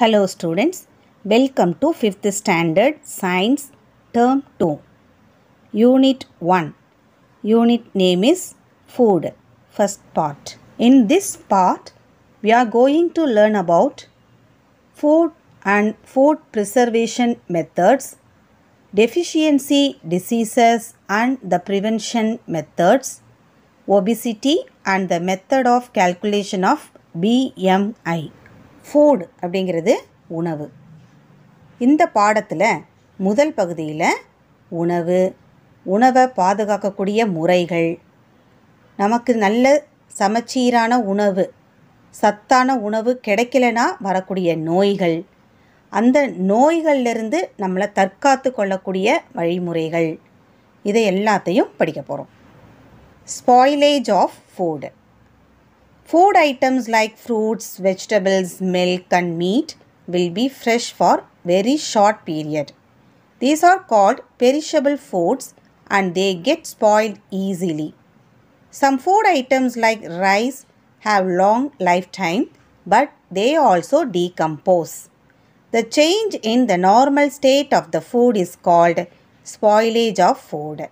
Hello students, welcome to 5th standard science term 2. Unit 1. Unit name is food. First part. In this part, we are going to learn about food and food preservation methods, deficiency diseases and the prevention methods, obesity and the method of calculation of BMI. Food அப்படிங்கிறது உணவு இந்த பாடத்தில் முதல் பகுதியில் உணவு உணவை பாதுகாக்கக்கூடிய முறைகள் நமக்கு நல்ல சமச்சீரான உணவு சத்தான உணவு கிடைக்கலனா வரக்கூடிய நோய்கள் அந்த நோய்கள்லேருந்து நம்மளை தற்காத்து கொள்ளக்கூடிய வழிமுறைகள் இதை எல்லாத்தையும் படிக்க போகிறோம் spoilage of food Food items like fruits, vegetables, milk and meat will be fresh for very short period. These are called perishable foods and they get spoiled easily. Some food items like rice have long lifetime but they also decompose. The change in the normal state of the food is called spoilage of food.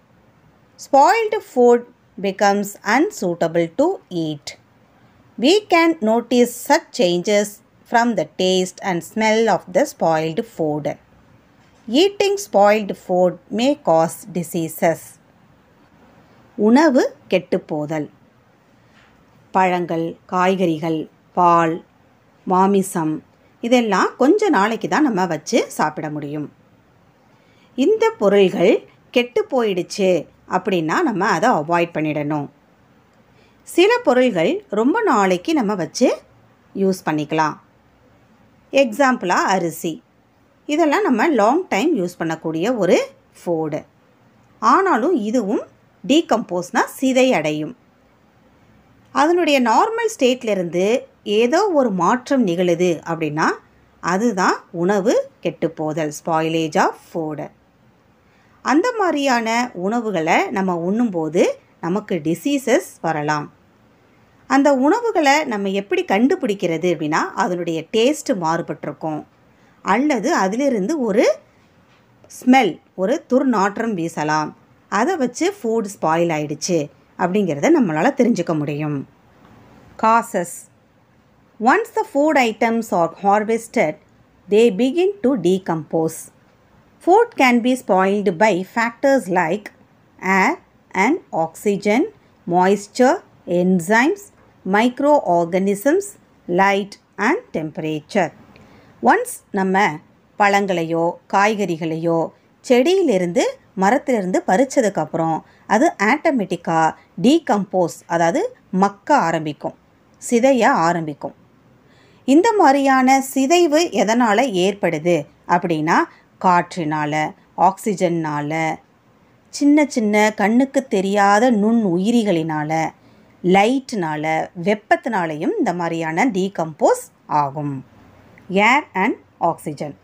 Spoiled food becomes unsuitable to eat. We can notice such changes from the taste and smell of the spoiled food. Eating spoiled food may cause diseases. உணவு கெட்டுப்போதல் பழங்கள் காய்கறிகள் பால் மாமிசம் இதெல்லாம் கொஞ்ச நாளைக்கு தான் நம்ம வச்சு சாப்பிட முடியும் இந்த பொருள்கள் கெட்டு போயிடுச்சு அப்படின்னா நம்ம அதை அவாய்ட் பண்ணிடணும் சில பொருள்கள் ரொம்ப நாளைக்கு நம்ம வச்சு யூஸ் பண்ணிக்கலாம் எக்ஸாம்பிளாக அரிசி இதெல்லாம் நம்ம லாங் டைம் யூஸ் பண்ணக்கூடிய ஒரு ஃபோடு ஆனாலும் இதுவும் டீகம்போஸ்னால் சிதை அடையும் அதனுடைய நார்மல் ஸ்டேட்லேருந்து ஏதோ ஒரு மாற்றம் நிகழுது அப்படின்னா அதுதான் உணவு கெட்டுப்போதல் ஸ்பாயிலேஜ் ஆஃப் ஃபோடு அந்த மாதிரியான உணவுகளை நம்ம உண்ணும்போது நமக்கு டிசீசஸ் வரலாம் அந்த உணவுகளை நம்ம எப்படி கண்டுபிடிக்கிறது அப்படின்னா அதனுடைய டேஸ்ட்டு மாறுபட்டிருக்கும் அல்லது அதிலிருந்து ஒரு ஸ்மெல் ஒரு துர்நாற்றம் வீசலாம் அதை வச்சு ஃபுட் ஸ்பாயில் ஆயிடுச்சு அப்படிங்கிறத நம்மளால் தெரிஞ்சுக்க முடியும் causes once the food items are harvested they begin to decompose food can be spoiled by factors like air and oxygen moisture enzymes micro organisms light and temperature once நம்ம பழங்களையோ காய்கறிகளையோ செடியிலிருந்து மரத்திலிருந்து பறித்ததுக்கப்புறம் அது ஆட்டோமேட்டிக்காக டீகம்போஸ் அதாவது மக்க ஆரம்பிக்கும் சிதைய ஆரம்பிக்கும் இந்த மாதிரியான சிதைவு எதனால் ஏற்படுது அப்படின்னா காற்றினால் ஆக்சிஜன்னால் சின்ன சின்ன கண்ணுக்கு தெரியாத நுண் உயிரிகளினால் லைட்னால் வெப்பத்தினாலையும் இந்த மாதிரியான டீகம்போஸ் ஆகும் air and oxygen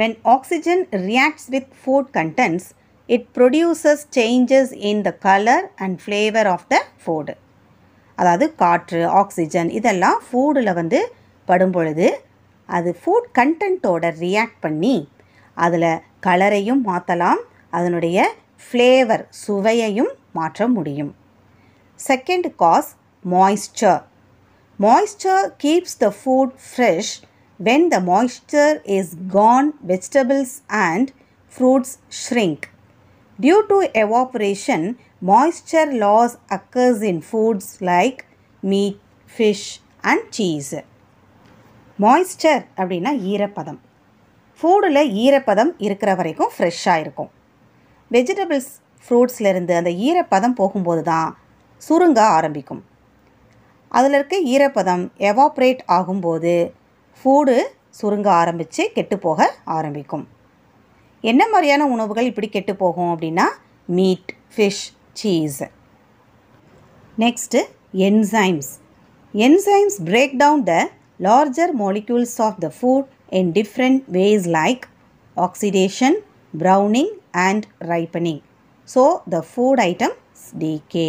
when oxygen reacts with food contents it produces changes in the colour and flavour of the food அதாவது காற்று ஆக்சிஜன் இதெல்லாம் ஃபூடில் வந்து படும்பொழுது அது ஃபுட் கண்டென்ட்டோட ரியாக்ட் பண்ணி அதில் கலரையும் மாற்றலாம் அதனுடைய ஃப்ளேவர் சுவையையும் மாற்ற முடியும் Second cause moisture. Moisture keeps the food fresh. When the moisture is gone, vegetables and fruits shrink. Due to evaporation, moisture loss occurs in foods like meat, fish and cheese. Moisture அப்படின்னா ஈரப்பதம் ஃபுட்டில் ஈரப்பதம் இருக்கிற வரைக்கும் ஃப்ரெஷ்ஷாக இருக்கும் vegetables ஃப்ரூட்ஸ்லேருந்து அந்த ஈரப்பதம் போகும்போது தான் சுருங்க ஆரம்பிக்கும் அதில் இருக்க ஈரப்பதம் எவாப்ரேட் ஆகும்போது ஃபூடு சுருங்க ஆரம்பித்து கெட்டுப்போக ஆரம்பிக்கும் என்ன மாதிரியான உணவுகள் இப்படி கெட்டு போகும் அப்படின்னா meat fish cheese next enzymes enzymes break down the larger molecules of the food in different ways like oxidation and ripening so the food items items கே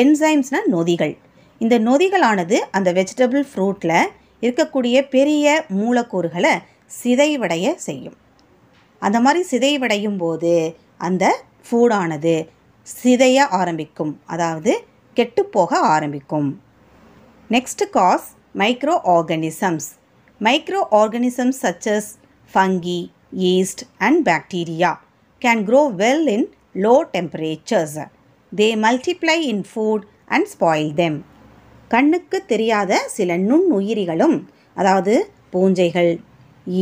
என்சைம்ஸ்னால் நொதிகள் இந்த நொதிகளானது அந்த வெஜிடபிள் ஃப்ரூட்டில் இருக்கக்கூடிய பெரிய மூலக்கூறுகளை சிதைவடைய செய்யும் அந்த மாதிரி சிதைவடையும் போது அந்த ஃபுடானது சிதைய ஆரம்பிக்கும் அதாவது கெட்டுப்போக ஆரம்பிக்கும் next cause micro organisms micro organisms such as fungi yeast and bacteria can grow well in low temperatures. They multiply in food and spoil them கண்ணுக்கு தெரியாத சில நுண்ணுயிரிகளும் அதாவது பூஞ்சைகள்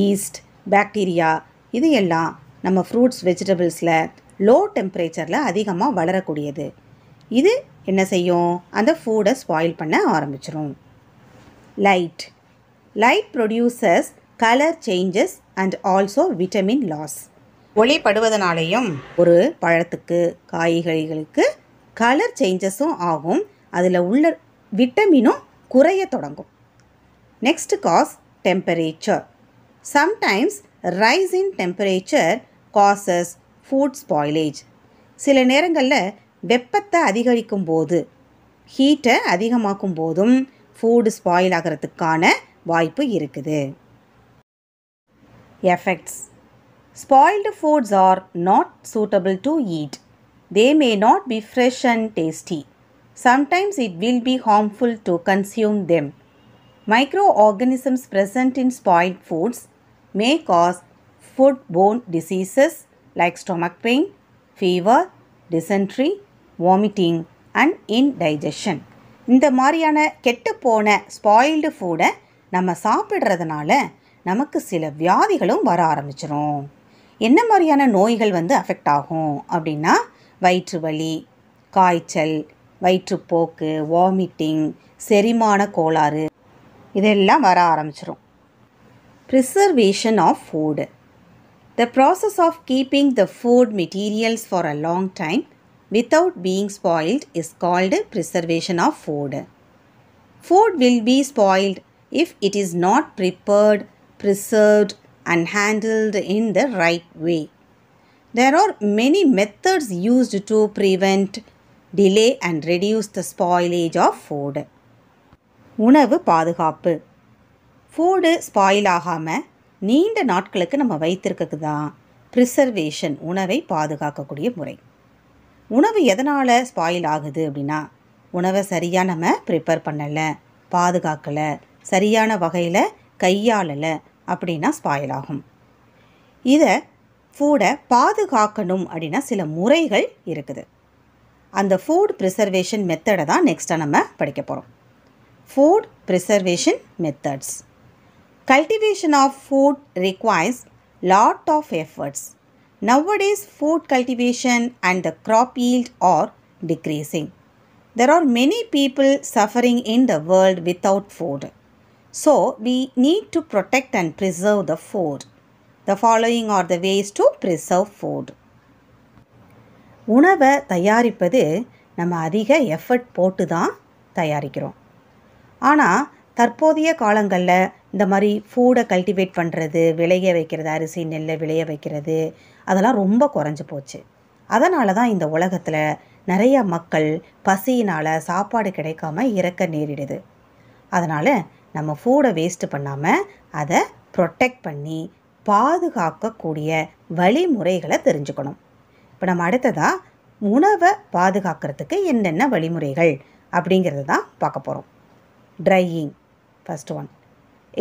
ஈஸ்ட் பாக்டீரியா இது எல்லாம் நம்ம ஃப்ரூட்ஸ் வெஜிடபிள்ஸில் லோ டெம்பரேச்சரில் அதிகமாக வளரக்கூடியது இது என்ன செய்யும் அந்த ஃபுடை ஸ்பாயில் பண்ண ஆரம்பிச்சிரும் light light producers colour changes and also vitamin loss ஒளிப்படுவதனாலேயும் ஒரு பழத்துக்கு காய்கறிகளுக்கு கலர் சேஞ்சஸும் ஆகும் அதில் உள்ள விட்டமினும் குறைய தொடங்கும் next cause temperature sometimes rise in temperature causes food spoilage சில நேரங்களில் வெப்பத்தை அதிகரிக்கும் போது ஹீட்டை அதிகமாக்கும் போதும் ஃபுட் ஸ்பாயில் ஆகிறதுக்கான வாய்ப்பு இருக்குது effects spoiled foods are not suitable to eat they may not be fresh and tasty. Sometimes it will be harmful to consume them. Microorganisms present in spoiled foods may cause foodborne diseases like stomach pain, fever, dysentery, vomiting and indigestion. இந்த மாதிரியான கெட்டு போன spoiled ஃபுடை நம்ம சாப்பிட்றதுனால நமக்கு சில வியாதிகளும் வர ஆரம்பிச்சிரும் என்ன மாதிரியான நோய்கள் வந்து அஃபெக்ட் ஆகும் அப்படின்னா வயிற்று வலி காய்ச்சல் வயிற்றுப்போக்கு வாமிட்டிங் செரிமான கோளாறு இதெல்லாம் வர ஆரம்பிச்சிடும் preservation of food the process of keeping the food materials for a long time without being spoiled is called preservation of food food will be spoiled if it is not prepared, preserved and handled in the right way There are many methods used to prevent, delay and reduce the spoilage of food. உணவு பாதுகாப்பு food spoil ஆகாமல் நீண்ட நாட்களுக்கு நம்ம வைத்திருக்கிறது தான் preservation உணவை பாதுகாக்கக்கூடிய முறை உணவு எதனால் ஸ்பாயில் ஆகுது அப்படின்னா உணவை சரியாக நம்ம ப்ரிப்பேர் பண்ணலை பாதுகாக்கலை சரியான வகையில் கையாளலை அப்படின்னா ஸ்பாயில் ஆகும் இதை ஃபூடை பாதுகாக்கணும் அப்படின்னா சில முறைகள் இருக்குது அந்த ஃபுட் ப்ரிசர்வேஷன் மெத்தடை தான் நெக்ஸ்ட்டாக நம்ம படிக்க போகிறோம் food preservation methods cultivation of food requires lot of efforts nowadays food cultivation and the crop yield are decreasing there are many people suffering in the world without food so we need to protect and preserve the food the following are the ways to preserve food உணவை தயாரிப்பது நம்ம அதிக effort போட்டு தான் தயாரிக்கிறோம் ஆனால் தற்போதைய காலங்களில் இந்த மாதிரி ஃபூடை கல்டிவேட் பண்ணுறது விளைய வைக்கிறது அரிசி நெல்லை விளைய வைக்கிறது அதெல்லாம் ரொம்ப குறைஞ்சி போச்சு அதனால தான் இந்த உலகத்தில் நிறைய மக்கள் பசியினால் சாப்பாடு கிடைக்காம இறக்க நேரிடுது அதனால் நம்ம ஃபூடை வேஸ்ட்டு பண்ணாமல் அதை ப்ரொட்டெக்ட் பண்ணி பாதுகாக்கக்கூடிய வழிமுறைகளை தெரிஞ்சுக்கணும் இப்போ நம்ம அடுத்ததாக உணவை பாதுகாக்கிறதுக்கு என்னென்ன வழிமுறைகள் அப்படிங்கிறது தான் பார்க்க போகிறோம் drying first one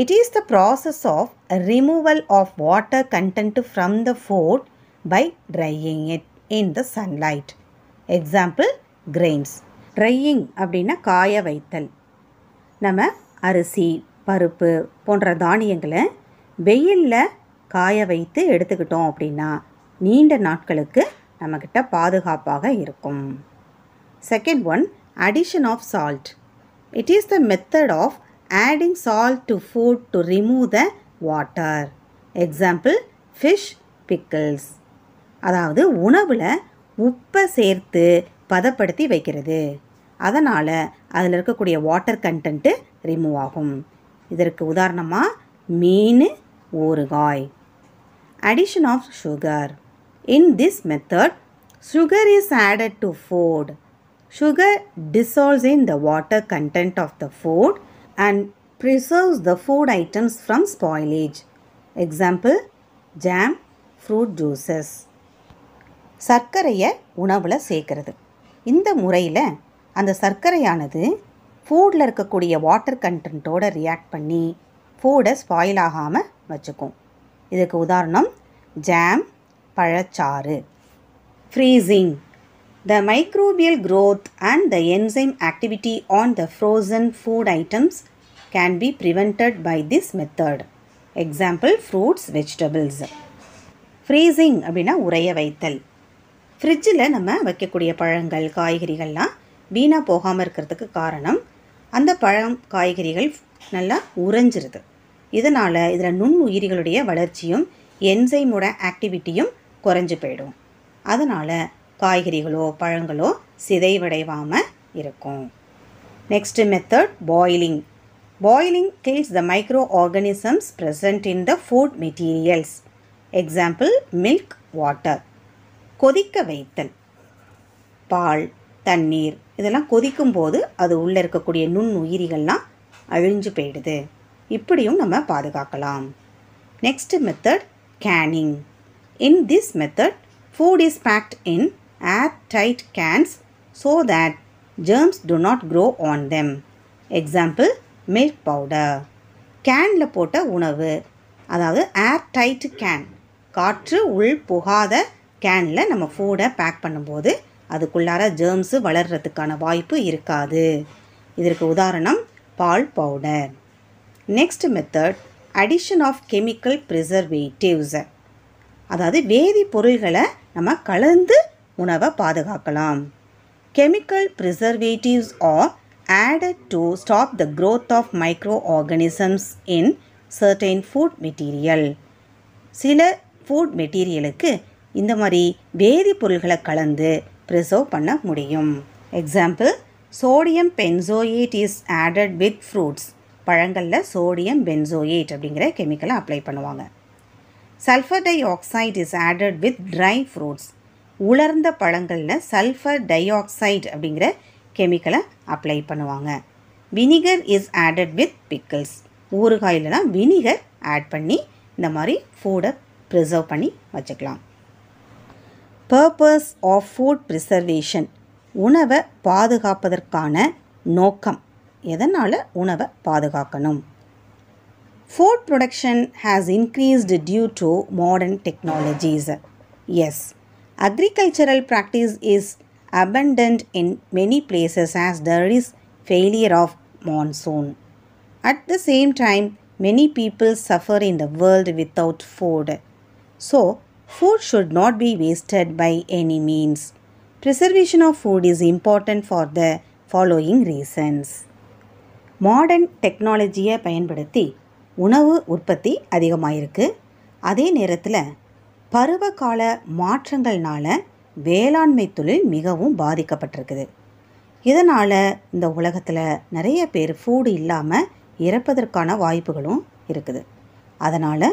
it is the process of removal of water content from the food by drying it in the sunlight example grains drying அப்படின்னா காய வைத்தல் நம்ம அரிசி பருப்பு போன்ற தானியங்களை வெயிலில் காய வைத்து எடுத்துக்கிட்டோம் அப்படின்னா நீண்ட நாட்களுக்கு நம்மக்கிட்ட பாதுகாப்பாக இருக்கும் second one addition of salt it is the method of adding salt to food to remove the water example fish pickles அதாவது உணவில் உப்பை சேர்த்து பதப்படுத்தி வைக்கிறது அதனால் அதில் இருக்கக்கூடிய வாட்டர் கண்டென்ட்டு ரிமூவ் ஆகும் இதற்கு உதாரணமாக மீன் ஊறுகாய் addition of sugar. In this method, sugar is added to food. Sugar dissolves in the water content of the food and preserves the food items from spoilage. Example, jam, fruit juices. சர்க்கரையை உணவில் சேர்க்கறது இந்த முறையில் அந்த சர்க்கரையானது ஃபுட்டில் இருக்கக்கூடிய water கண்டென்ட்டோடு react பண்ணி ஃபுட்டை ஸ்பாயில் ஆகாமல் வச்சுக்கும் இதுக்கு உதாரணம் ஜாம் பழச்சாறு freezing The microbial growth and the enzyme activity on the frozen food items can be prevented by this method. Example fruits vegetables freezing அப்படின்னா உறைய வைத்தல் ஃப்ரிட்ஜில் நம்ம வைக்கக்கூடிய பழங்கள் காய்கறிகள்லாம் வீணாக போகாமல் இருக்கிறதுக்கு காரணம் அந்த பழம் காய்கறிகள் நல்லா உறைஞ்சிருது இதனால் இதில் நுண்ணுயிரிகளுடைய வளர்ச்சியும் என்சைமோட ஆக்டிவிட்டியும் குறைஞ்சி போயிடும் அதனால் காய்கறிகளோ பழங்களோ சிதைவடைவாமல் இருக்கும் next method boiling boiling kills the micro organisms present in the food materials example milk water கொதிக்க வைத்தல் பால் தண்ணீர் இதெல்லாம் கொதிக்கும் போது அது உள்ளே இருக்கக்கூடிய நுண் உயிரிகள்லாம் அழிஞ்சு போயிடுது இப்படியும் நம்ம பாதுகாக்கலாம் next method canning in this method food is packed in air tight cans so that germs do not grow on them example milk powder கேனில் போட்ட உணவு அதாவது ஏர் டைட் கேன் காற்று உள் புகாத கேனில் நம்ம ஃபுடை பேக் பண்ணும்போது அதுக்குள்ளார ஜேர்ம்ஸு வளர்கிறதுக்கான வாய்ப்பு இருக்காது இதற்கு உதாரணம் பால் powder next method addition of chemical preservatives அதாவது வேதிப்பொருள்களை நம்ம கலந்து உணவை பாதுகாக்கலாம் chemical preservatives are added to stop the growth of micro organisms in certain food material சில ஃபுட் மெட்டீரியலுக்கு இந்த மாதிரி வேதிப்பொருள்களை கலந்து ப்ரிசர்வ் பண்ண முடியும் example sodium benzoate is added with fruits பழங்களில் சோடியம் பென்சோயேட் அப்படிங்கிற கெமிக்கலை அப்ளை பண்ணுவாங்க sulphur dioxide is added with dry fruits உலர்ந்த பழங்களில் சல்ஃபர் டை ஆக்சைடு அப்படிங்கிற கெமிக்கலை அப்ளை பண்ணுவாங்க vinegar is added with pickles ஊறுகாயிலலாம் வினிகர் ஆட் பண்ணி இந்த மாதிரி ஃபூடை ப்ரிசர்வ் பண்ணி வச்சுக்கலாம் பர்பஸ் ஆஃப் ஃபுட் ப்ரிசர்வேஷன் உணவை பாதுகாப்பதற்கான நோக்கம் எதனால் உணவை பாதுகாக்கணும் Food production has increased due to modern technologies. Yes, agricultural practice is abundant in many places as there is failure of monsoon. At the same time, many people suffer in the world without food. So, food should not be wasted by any means. Preservation of food is important for the following reasons. Modern டெக்னாலஜியை பயன்படுத்தி உணவு உற்பத்தி அதிகமாயிருக்கு அதே நேரத்தில் பருவகால மாற்றங்கள்னால் வேளாண்மை தொழில் மிகவும் பாதிக்கப்பட்டிருக்குது இதனால் இந்த உலகத்தில் நிறைய பேர் ஃபூடு இல்லாமல் இறப்பதற்கான வாய்ப்புகளும் இருக்குது அதனால்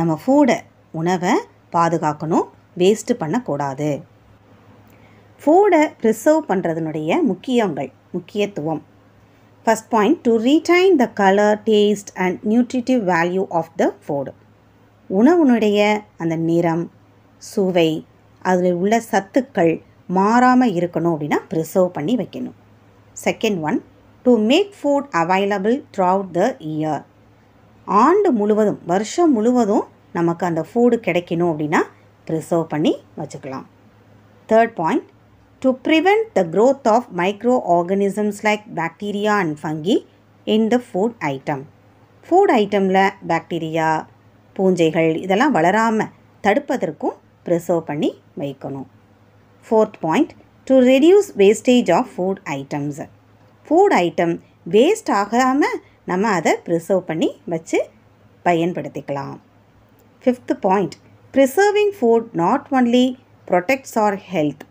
நம்ம ஃபூடை உணவை பாதுகாக்கணும் வேஸ்ட்டு பண்ணக்கூடாது ஃபூடை ப்ரிசர்வ் பண்ணுறதுனுடைய முக்கியங்கள் முக்கியத்துவம் first point to retain the colour taste and nutritive value of the food. உணவுனுடைய அந்த நிறம் சுவை அதில் உள்ள சத்துக்கள் மாறாமல் இருக்கணும் அப்படின்னா ப்ரிசர்வ் பண்ணி வைக்கணும் second one to make food available throughout the year ஆண்டு முழுவதும் வருஷம் முழுவதும் நமக்கு அந்த ஃபுட்டு கிடைக்கணும் அப்படின்னா ப்ரிசர்வ் பண்ணி வச்சுக்கலாம் third point to prevent the growth of micro organisms like bacteria and fungi in the food item food ஐட்டமில் பாக்டீரியா பூஞ்சைகள் இதெல்லாம் வளராமல் தடுப்பதற்கும் ப்ரிசர்வ் பண்ணி வைக்கணும் fourth point to reduce wastage of food items food item waste ஆகாமல் நம்ம அதை ப்ரிசர்வ் பண்ணி வச்சு பயன்படுத்திக்கலாம் fifth point preserving food not only protects our health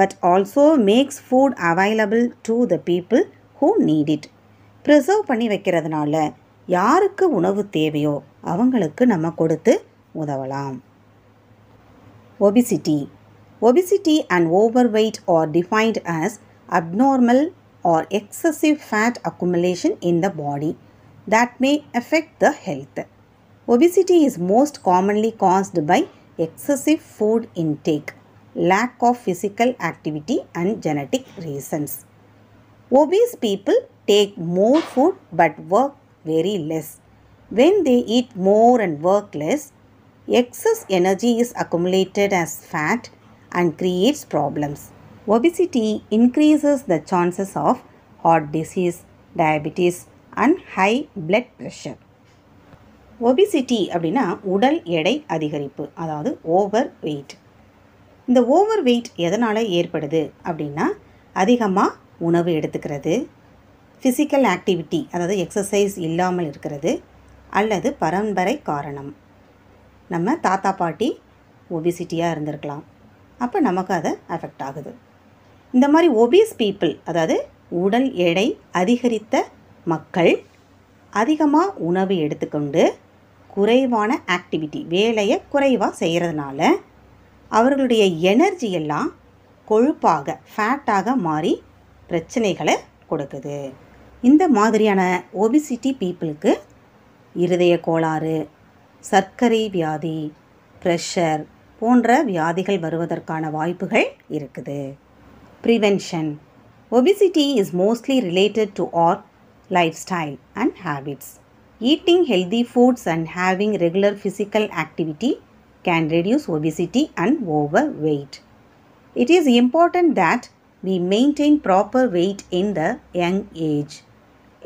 but also makes food available to the people who need it. Preserve பண்ணி வைக்கிறதுனால யாருக்கு உணவு தேவையோ அவங்களுக்கு நம்ம கொடுத்து உதவலாம் obesity obesity and overweight are defined as abnormal or excessive fat accumulation in the body that may affect the health. Obesity is most commonly caused by excessive food intake. lack of physical activity and genetic reasons. Obese people take more food but work very less. When they eat more and work less, excess energy is accumulated as fat and creates problems. Obesity increases the chances of heart disease, diabetes and high blood pressure. Obesity அப்படின்னா உடல் எடை அதிகரிப்பு அதாவது overweight இந்த overweight எதனால் ஏற்படுது அப்படின்னா அதிகமாக உணவு எடுத்துக்கிறது ஃபிசிக்கல் ஆக்டிவிட்டி அதாவது எக்ஸசைஸ் இல்லாமல் இருக்கிறது அல்லது பரம்பரை காரணம் நம்ம தாத்தா பாட்டி ஒபிசிட்டியாக இருந்திருக்கலாம் அப்போ நமக்கு அதை அஃபெக்ட் ஆகுது இந்த மாதிரி ஒபீஸ் பீப்புள் அதாவது உடல் எடை அதிகரித்த மக்கள் அதிகமாக உணவு எடுத்துக்கொண்டு குறைவான ஆக்டிவிட்டி வேலையை குறைவாக செய்கிறதுனால அவர்களுடைய எனர்ஜி எல்லாம் கொழுப்பாக ஃபேட்டாக மாறி பிரச்சனைகளை கொடுக்குது இந்த மாதிரியான ஒபிசிட்டி பீப்புளுக்கு இருதய கோளாறு சர்க்கரை வியாதி ப்ரெஷர் போன்ற வியாதிகள் வருவதற்கான வாய்ப்புகள் இருக்குது prevention obesity is mostly related to our lifestyle and habits eating healthy foods and having regular physical activity can reduce obesity and overweight. It is important that we maintain proper weight in the young age.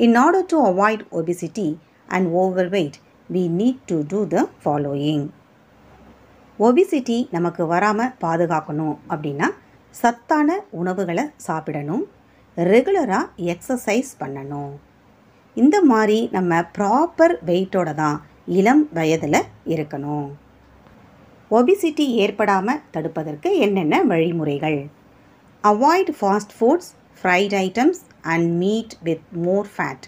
In order to avoid obesity and overweight, we need to do the following. Obesity நமக்கு வராமல் பாதுகாக்கணும் அப்படின்னா சத்தான உணவுகளை சாப்பிடணும் ரெகுலராக exercise பண்ணணும் இந்த மாதிரி நம்ம ப்ராப்பர் வெயிட்டோட தான் இளம் வயதில் இருக்கணும் ஒபிசிட்டி ஏற்படாமல் தடுப்பதற்கு என்னென்ன வழிமுறைகள் avoid fast foods fried items and meat with more fat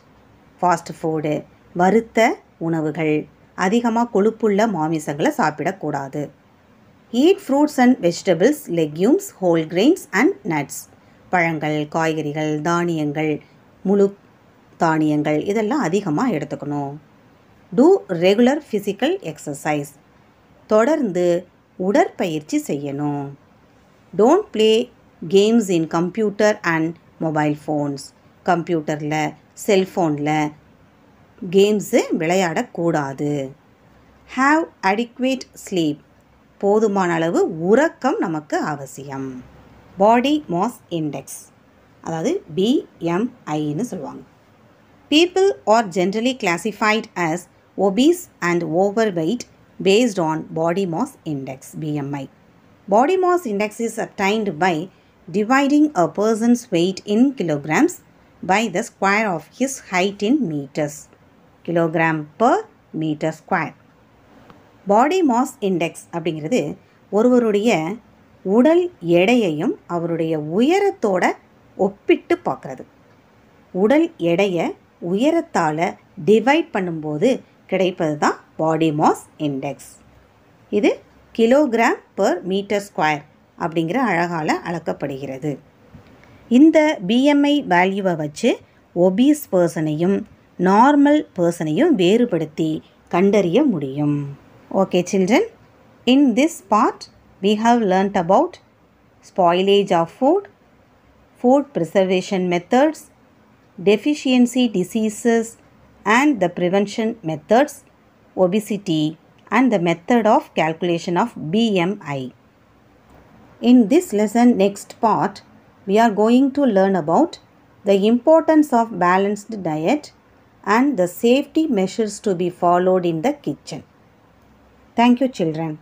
fast food வறுத்த உணவுகள் அதிகமாக கொழுப்புள்ள மாமிசங்களை சாப்பிடக்கூடாது eat fruits and vegetables legumes whole grains and nuts பழங்கள் காய்கறிகள் தானியங்கள் முழு தானியங்கள் இதெல்லாம் அதிகமாக எடுத்துக்கணும் டூ ரெகுலர் ஃபிசிக்கல் எக்ஸசைஸ் தொடர்ந்து உடற்பயிற்சி செய்யணும் don't play games in computer and mobile phones கம்ப்யூட்டரில் செல்ஃபோனில் கேம்ஸு விளையாடக்கூடாது ஹாவ் அடிக்வேட் ஸ்லீப் போதுமான அளவு உறக்கம் நமக்கு அவசியம் பாடி மாஸ் இண்டெக்ஸ் அதாவது பிஎம்ஐன்னு சொல்லுவாங்க people are generally classified as obese and overweight based on body mass index BMI. Body mass index is obtained by dividing a person's weight in kilograms by the square of his height in meters. Kilogram per meter square. Body mass index அப்படிங்கிறது ஒருவருடைய உடல் எடையையும் அவருடைய உயரத்தோட ஒப்பிட்டு பார்க்கறது உடல் எடையை உயரத்தால் divide பண்ணும்போது கிடைப்பது தான் பாடி மாஸ் இண்டெக்ஸ் இது கிலோகிராம் பர் மீட்டர் ஸ்கொயர் அப்படிங்கிற அழகால் அளக்கப்படுகிறது இந்த பிஎம்ஐ வேல்யூவை வச்சு ஒபீஸ் பர்சனையும் நார்மல் பர்சனையும் வேறுபடுத்தி கண்டறிய முடியும் okay children in this part we have learned about spoilage of food food preservation methods deficiency diseases and the prevention methods obesity and the method of calculation of BMI. In this lesson next part, we are going to learn about the importance of balanced diet and the safety measures to be followed in the kitchen. Thank you children.